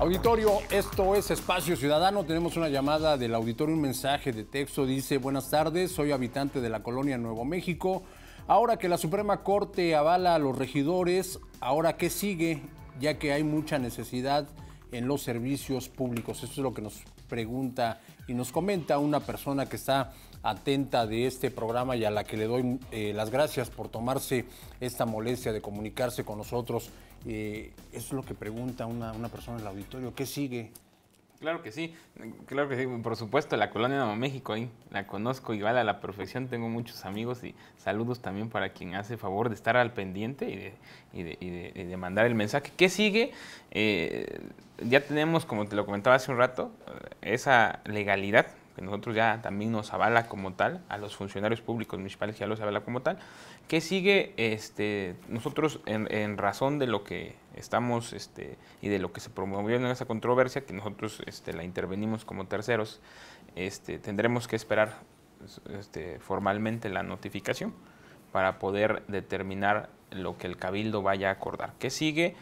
Auditorio, esto es Espacio Ciudadano. Tenemos una llamada del auditorio, un mensaje de texto. Dice, buenas tardes, soy habitante de la colonia Nuevo México. Ahora que la Suprema Corte avala a los regidores, ahora qué sigue, ya que hay mucha necesidad en los servicios públicos. Eso es lo que nos pregunta y nos comenta una persona que está atenta de este programa y a la que le doy eh, las gracias por tomarse esta molestia de comunicarse con nosotros. Eh, es lo que pregunta una, una persona en el auditorio, ¿qué sigue? Claro que sí, claro que sí, por supuesto, la colonia Nuevo México ahí, la conozco igual a la perfección, tengo muchos amigos y saludos también para quien hace favor de estar al pendiente y de, mandar el mensaje. ¿Qué sigue? Eh, ya tenemos, como te lo comentaba hace un rato, esa legalidad que nosotros ya también nos avala como tal, a los funcionarios públicos municipales ya los avala como tal. ¿Qué sigue? Este, nosotros en razón de lo que estamos este, y de lo que se promovió en esa controversia, que nosotros este, la intervenimos como terceros, este, tendremos que esperar este, formalmente la notificación para poder determinar lo que el cabildo vaya a acordar. ¿Qué sigue?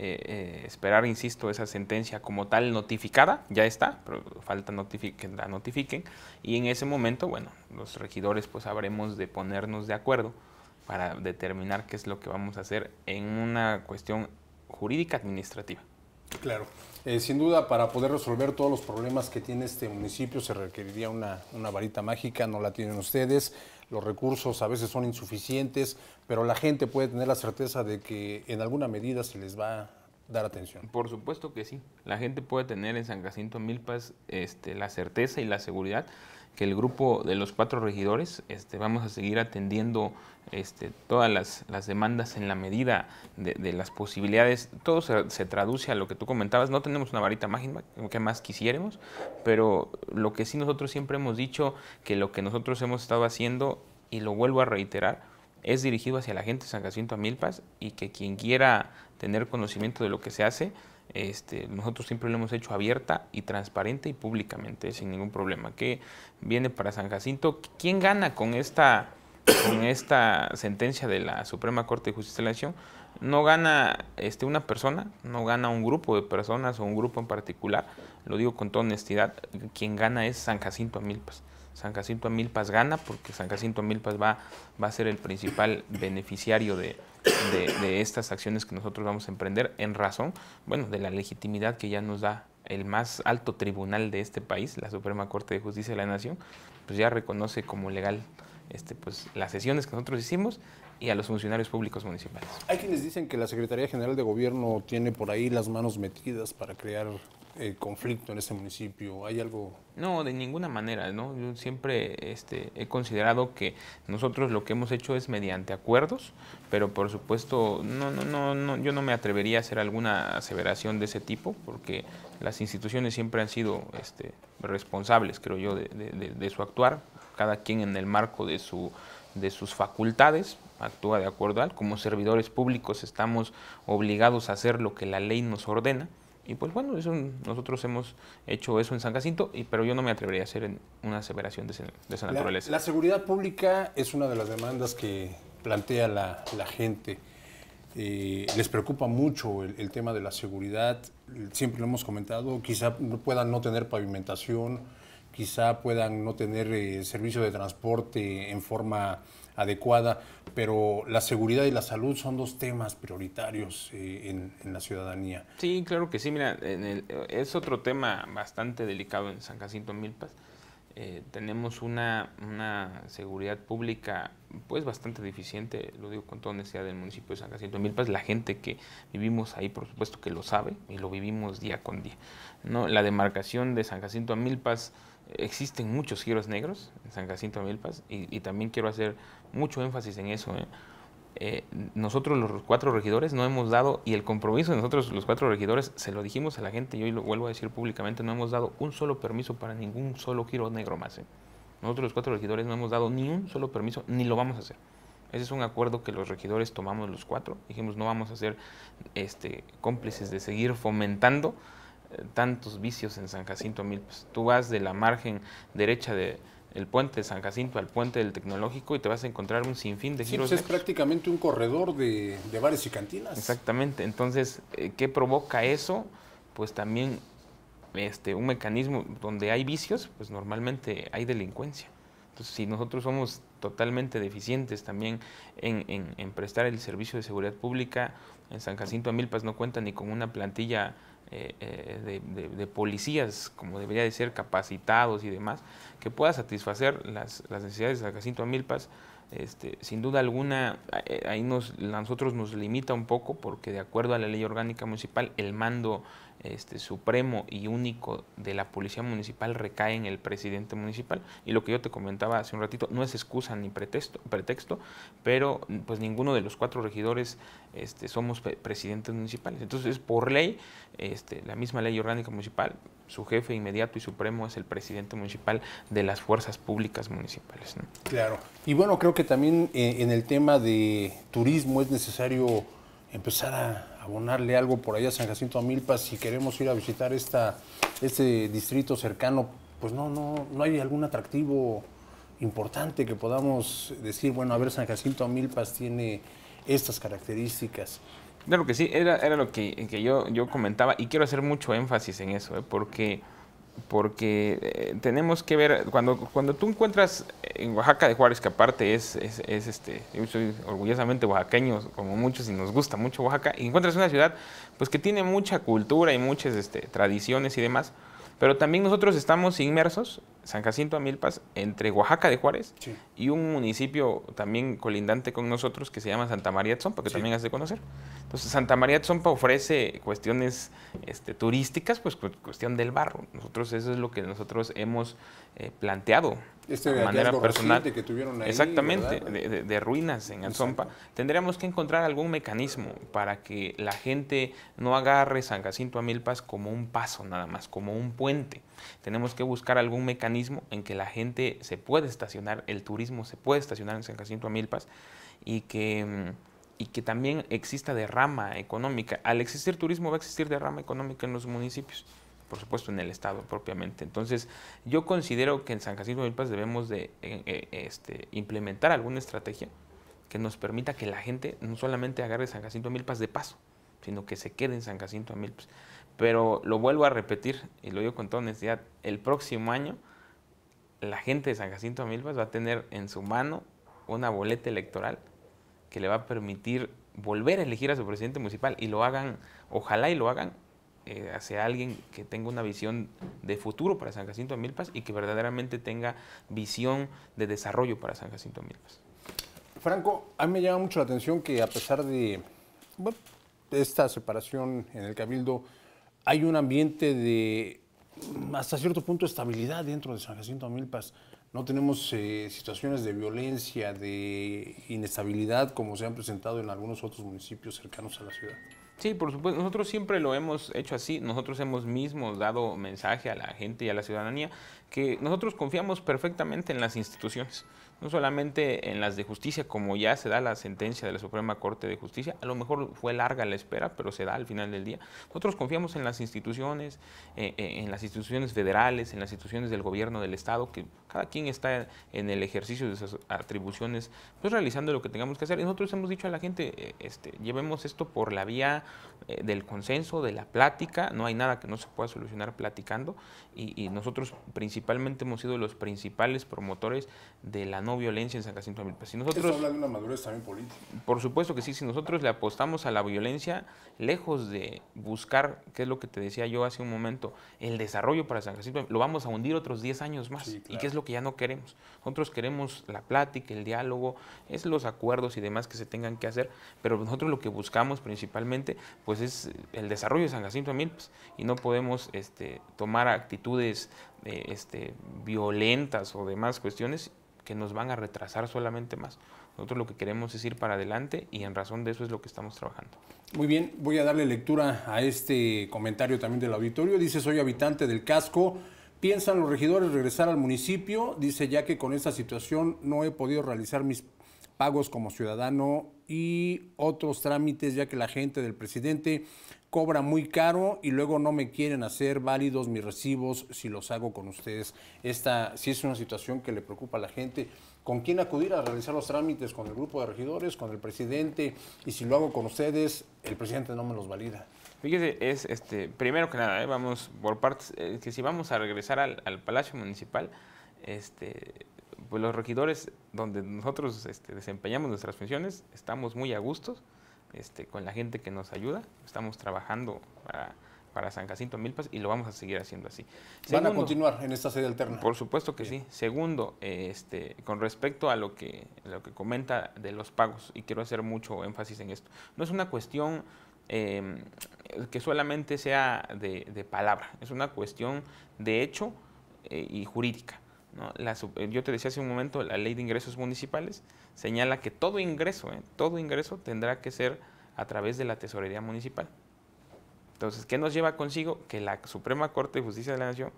Eh, eh, esperar, insisto, esa sentencia como tal notificada, ya está, pero falta notifiquen, la notifiquen, y en ese momento, bueno, los regidores pues habremos de ponernos de acuerdo para determinar qué es lo que vamos a hacer en una cuestión jurídica administrativa. Claro. Eh, sin duda, para poder resolver todos los problemas que tiene este municipio se requeriría una, una, varita mágica, no la tienen ustedes, los recursos a veces son insuficientes, pero la gente puede tener la certeza de que en alguna medida se les va a dar atención. Por supuesto que sí, la gente puede tener en San Jacinto Milpas este, la certeza y la seguridad que el grupo de los cuatro regidores este, vamos a seguir atendiendo este, todas las, demandas en la medida de, las posibilidades. Todo se, traduce a lo que tú comentabas. No tenemos una varita mágica que más quisiéramos, pero lo que sí nosotros siempre hemos dicho, que lo que nosotros hemos estado haciendo, y lo vuelvo a reiterar, es dirigido hacia la gente de San Jacinto a Milpas, y que quien quiera tener conocimiento de lo que se hace, este, nosotros siempre lo hemos hecho abierta y transparente y públicamente, sin ningún problema. ¿Qué viene para San Jacinto? ¿Quién gana con esta, con esta sentencia de la Suprema Corte de Justicia de la Nación? No gana este, una persona, no gana un grupo de personas o un grupo en particular, lo digo con toda honestidad, quien gana es San Jacinto a Milpas San Jacinto Milpas gana porque San Jacinto Milpas va, va a ser el principal beneficiario de, de, estas acciones que nosotros vamos a emprender en razón, bueno, de la legitimidad que ya nos da el más alto tribunal de este país, la Suprema Corte de Justicia de la Nación, pues ya reconoce como legal este, pues, las sesiones que nosotros hicimos y a los funcionarios públicos municipales. Hay quienes dicen que la Secretaría General de Gobierno tiene por ahí las manos metidas para crear eh, conflicto en este municipio. ¿Hay algo? No, de ninguna manera. ¿no? Yo siempre este, he considerado que nosotros lo que hemos hecho es mediante acuerdos, pero por supuesto no, no, no, no, yo no me atrevería a hacer alguna aseveración de ese tipo porque las instituciones siempre han sido este, responsables, creo yo, de su actuar, cada quien en el marco de su de sus facultades, actúa de acuerdo al, como servidores públicos estamos obligados a hacer lo que la ley nos ordena. Y pues bueno, eso, nosotros hemos hecho eso en San Jacinto, y, pero yo no me atrevería a hacer una aseveración de, esa naturaleza. La seguridad pública es una de las demandas que plantea la, gente. Eh, les preocupa mucho el, el, tema de la seguridad. Siempre lo hemos comentado, quizá puedan no tener pavimentación, quizá puedan no tener eh, servicio de transporte en forma adecuada, pero la seguridad y la salud son dos temas prioritarios eh, en, la ciudadanía. Sí, claro que sí, mira, es otro tema bastante delicado en San Jacinto Milpas. Eh, tenemos una, seguridad pública pues bastante deficiente, lo digo con toda honestidad, del municipio de San Jacinto Milpas, la gente que vivimos ahí por supuesto que lo sabe y lo vivimos día con día. ¿no? La demarcación de San Jacinto a Milpas existen muchos giros negros en San Jacinto Milpas y, también quiero hacer mucho énfasis en eso. ¿eh? Eh, nosotros los cuatro regidores no hemos dado, y el compromiso de nosotros los cuatro regidores, se lo dijimos a la gente y hoy lo vuelvo a decir públicamente, no hemos dado un solo permiso para ningún solo giro negro más. ¿eh? Nosotros los cuatro regidores no hemos dado ni un solo permiso, ni lo vamos a hacer. Ese es un acuerdo que los regidores tomamos los cuatro. Dijimos, no vamos a ser este, cómplices de seguir fomentando tantos vicios en San Jacinto Milpas. Pues, tú vas de la margen derecha de, puente de San Jacinto al puente del tecnológico y te vas a encontrar un sinfín de sí, pues, es prácticamente un corredor de, bares y cantinas. Exactamente. Entonces, eh, ¿qué provoca eso? Pues también este, un mecanismo donde hay vicios, pues normalmente hay delincuencia. Entonces, si nosotros somos totalmente deficientes también en, prestar el servicio de seguridad pública, en San Jacinto a Milpas pues no cuenta ni con una plantilla eh, eh, de, policías, como debería de ser, capacitados y demás, que pueda satisfacer las, las necesidades de Jacinto milpas este, sin duda alguna, eh, ahí nos, nosotros nos limita un poco porque de acuerdo a la ley orgánica municipal, el mando este, supremo y único de la policía municipal recae en el presidente municipal. Y lo que yo te comentaba hace un ratito no es excusa ni pretexto, pretexto pero pues ninguno de los cuatro regidores este, somos presidentes municipales. Entonces, por ley, este, la misma ley orgánica municipal su jefe inmediato y supremo es el presidente municipal de las fuerzas públicas municipales. Claro. Y bueno, creo que también eh, en el tema de turismo es necesario empezar a abonarle algo por allá a San Jacinto Amilpas si queremos ir a visitar esta, este distrito cercano, pues no, no, no hay algún atractivo importante que podamos decir, bueno, a ver, San Jacinto Amilpas tiene estas características lo que sí, era, era lo que, que yo, yo comentaba y quiero hacer mucho énfasis en eso, ¿eh? porque, porque eh, tenemos que ver, cuando, cuando tú encuentras en Oaxaca de Juárez, que aparte es, este, yo soy orgullosamente oaxaqueño, como muchos, y nos gusta mucho Oaxaca, y encuentras una ciudad pues que tiene mucha cultura y muchas este, tradiciones y demás, pero también nosotros estamos inmersos, San Jacinto a Milpas, entre Oaxaca de Juárez y un municipio también colindante con nosotros que se llama Santa María de Zompa, que también has de conocer. Entonces, Santa María de Zompa ofrece cuestiones este, turísticas, pues cuestión del barro. Nosotros eso es lo que nosotros hemos eh, planteado. Este de manera personal, exactamente, de, ruinas en Anzompa, tendríamos que encontrar algún mecanismo para que la gente no agarre San Jacinto a Milpas como un paso nada más, como un puente. Tenemos que buscar algún mecanismo en que la gente se pueda estacionar, el turismo se puede estacionar en San Jacinto a Milpas y que y que también exista derrama económica. Al existir turismo va a existir derrama económica en los municipios por supuesto en el Estado propiamente. Entonces, yo considero que en San Jacinto de Milpas debemos de eh, eh, este, implementar alguna estrategia que nos permita que la gente no solamente agarre San Jacinto de Milpas de paso, sino que se quede en San Jacinto de Milpas. Pero lo vuelvo a repetir y lo digo con toda honestidad, el próximo año la gente de San Jacinto de Milpas va a tener en su mano una boleta electoral que le va a permitir volver a elegir a su presidente municipal y lo hagan, ojalá y lo hagan eh, hacia alguien que tenga una visión de futuro para San Jacinto de Milpas y que verdaderamente tenga visión de desarrollo para San Jacinto de Milpas. Franco, a mí me llama mucho la atención que a pesar de esta separación en el Cabildo, hay un ambiente de mm, hasta cierto punto estabilidad dentro de San Jacinto de Milpas. No tenemos eh, situaciones de violencia, de inestabilidad como se han presentado en algunos otros municipios cercanos a la ciudad. Sí, por supuesto. Nosotros siempre lo hemos hecho así. Nosotros hemos mismos dado mensaje a la gente y a la ciudadanía que nosotros confiamos perfectamente en las instituciones no solamente en las de justicia, como ya se da la sentencia de la Suprema Corte de Justicia, a lo mejor fue larga la espera, pero se da al final del día. Nosotros confiamos en las instituciones, eh, eh, en las instituciones federales, en las instituciones del gobierno del Estado, que cada quien está en el ejercicio de sus atribuciones, pues realizando lo que tengamos que hacer. Y nosotros hemos dicho a la gente, eh, este, llevemos esto por la vía del consenso, de la plática, no hay nada que no se pueda solucionar platicando, y, nosotros principalmente hemos sido los principales promotores de la no violencia en San Jacinto Milpa. nosotros, de una madurez también política. Por supuesto que sí, si nosotros le apostamos a la violencia, lejos de buscar, que es lo que te decía yo hace un momento, el desarrollo para San Jacinto, lo vamos a hundir otros 10 años más. Y qué es lo que ya no queremos. Nosotros queremos la plática, el diálogo, es los acuerdos y demás que se tengan que hacer, pero nosotros lo que buscamos principalmente pues es el desarrollo de San Jacinto Milpes, Y no podemos este, tomar actitudes eh, este, violentas o demás cuestiones que nos van a retrasar solamente más. Nosotros lo que queremos es ir para adelante y en razón de eso es lo que estamos trabajando. Muy bien, voy a darle lectura a este comentario también del auditorio. Dice, soy habitante del casco. ¿Piensan los regidores regresar al municipio? Dice, ya que con esta situación no he podido realizar mis pagos como ciudadano y otros trámites, ya que la gente del presidente cobra muy caro y luego no me quieren hacer válidos mis recibos si los hago con ustedes. Esta si es una situación que le preocupa a la gente. ¿Con quién acudir a realizar los trámites? ¿Con el grupo de regidores? ¿Con el presidente? Y si lo hago con ustedes, el presidente no me los valida. Fíjese, es este, primero que nada, eh, vamos por partes, eh, que si vamos a regresar al, Palacio Municipal, este, pues los regidores donde nosotros este, desempeñamos nuestras funciones, estamos muy a gustos. Este, con la gente que nos ayuda. Estamos trabajando para, San Jacinto Milpas y lo vamos a seguir haciendo así. ¿Van a continuar en esta sede alterna? Por supuesto que sí. Segundo, este, con respecto a lo que, lo que comenta de los pagos, y quiero hacer mucho énfasis en esto, no es una cuestión... Em, que solamente sea de, palabra, es una cuestión de hecho eh, y jurídica. La, eh, yo te decía hace un momento, la ley de ingresos municipales señala que todo ingreso, ¿eh? todo ingreso tendrá que ser a través de la tesorería municipal. Entonces, ¿qué nos lleva consigo? Que la Suprema Corte de Justicia de la Nación,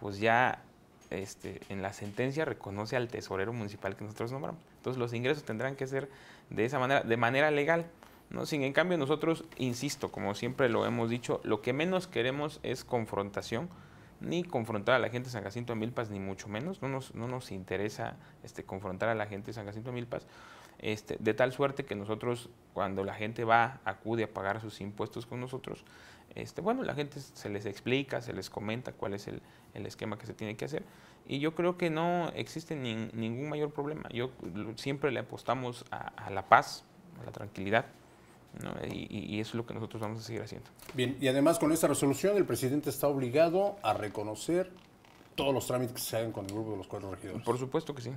pues ya este, en la sentencia reconoce al tesorero municipal que nosotros nombramos. Entonces, los ingresos tendrán que ser de esa manera, de manera legal. ¿no? Sin en cambio, nosotros, insisto, como siempre lo hemos dicho, lo que menos queremos es confrontación ni confrontar a la gente de San Jacinto de Milpas, ni mucho menos. No nos, no nos interesa este, confrontar a la gente de San Jacinto de Milpas. Este, de tal suerte que nosotros, cuando la gente va, acude a pagar sus impuestos con nosotros, este, bueno, la gente se les explica, se les comenta cuál es el, esquema que se tiene que hacer. Y yo creo que no existe ningún mayor problema. Yo siempre le apostamos a la paz, a la tranquilidad. Y, eso es lo que nosotros vamos a seguir haciendo. Bien, y además con esta resolución el presidente está obligado a reconocer todos los trámites que se hagan con el grupo de los cuatro regidores. Por supuesto que sí.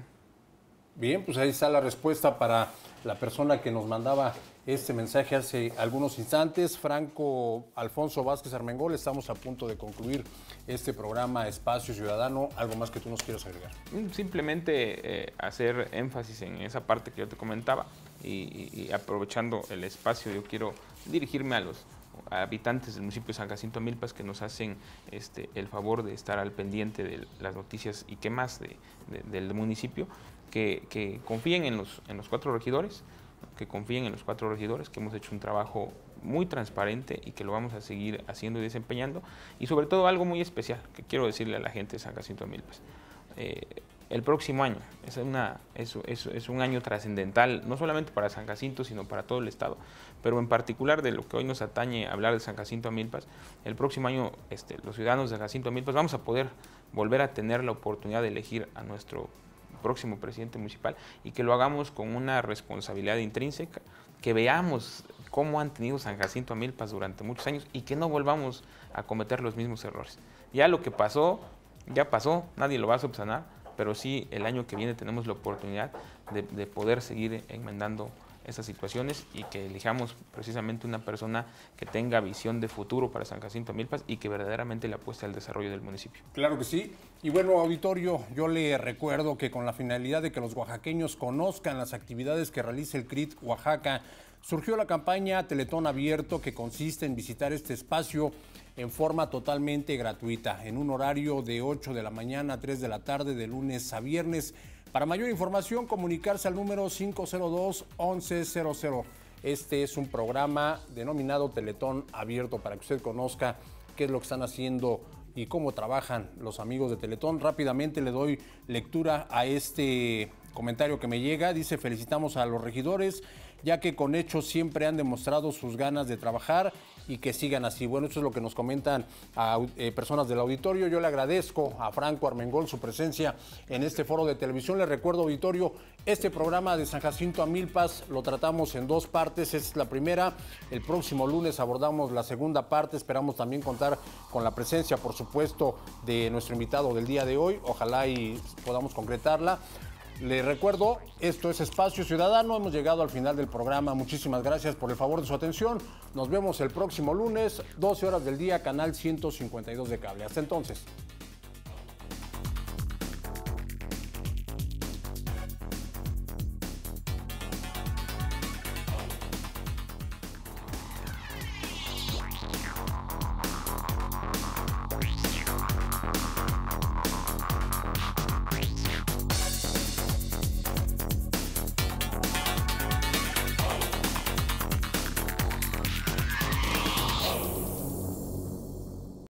Bien, pues ahí está la respuesta para la persona que nos mandaba este mensaje hace algunos instantes, Franco Alfonso Vázquez Armengol. Estamos a punto de concluir este programa Espacio Ciudadano. ¿Algo más que tú nos quieras agregar? Simplemente eh, hacer énfasis en esa parte que yo te comentaba y, aprovechando el espacio, yo quiero dirigirme a los habitantes del municipio de San Jacinto Milpas que nos hacen este, el favor de estar al pendiente de las noticias y qué más del municipio, que, confíen en los, en los cuatro regidores, que confíen en los cuatro regidores, que hemos hecho un trabajo muy transparente y que lo vamos a seguir haciendo y desempeñando. Y sobre todo algo muy especial que quiero decirle a la gente de San Jacinto Milpas. Eh, el próximo año. Es, una, un año trascendental, no solamente para San Jacinto, sino para todo el Estado. Pero en particular de lo que hoy nos atañe hablar de San Jacinto a Milpas, el próximo año este, los ciudadanos de San Jacinto a Milpas vamos a poder volver a tener la oportunidad de elegir a nuestro próximo presidente municipal y que lo hagamos con una responsabilidad intrínseca, que veamos cómo han tenido San Jacinto a Milpas durante muchos años y que no volvamos a cometer los mismos errores. Ya lo que pasó, ya pasó, nadie lo va a subsanar pero sí el año que viene tenemos la oportunidad de, poder seguir enmendando esas situaciones y que elijamos precisamente una persona que tenga visión de futuro para San Jacinto Milpas y que verdaderamente le apueste al desarrollo del municipio. Claro que sí. Y bueno, auditorio, yo le recuerdo que con la finalidad de que los oaxaqueños conozcan las actividades que realiza el CRIT Oaxaca, surgió la campaña Teletón Abierto que consiste en visitar este espacio en forma totalmente gratuita, en un horario de 8 de la mañana a 3 de la tarde, de lunes a viernes para mayor información, comunicarse al número 502-1100. Este es un programa denominado Teletón Abierto para que usted conozca qué es lo que están haciendo y cómo trabajan los amigos de Teletón. Rápidamente le doy lectura a este comentario que me llega. Dice, felicitamos a los regidores ya que con hechos siempre han demostrado sus ganas de trabajar y que sigan así. Bueno, eso es lo que nos comentan a ah, eh, personas del auditorio. Yo le agradezco a Franco Armengol su presencia en este foro de televisión. Les recuerdo, auditorio, este programa de San Jacinto a Milpas lo tratamos en dos partes. Esta es la primera. El próximo lunes abordamos la segunda parte. Esperamos también contar con la presencia, por supuesto, de nuestro invitado del día de hoy. Ojalá y podamos concretarla. Le recuerdo, esto es Espacio Ciudadano. Hemos llegado al final del programa. Muchísimas gracias por el favor de su atención. Nos vemos el próximo lunes, 12 horas del día, canal 152 de cable. Hasta entonces.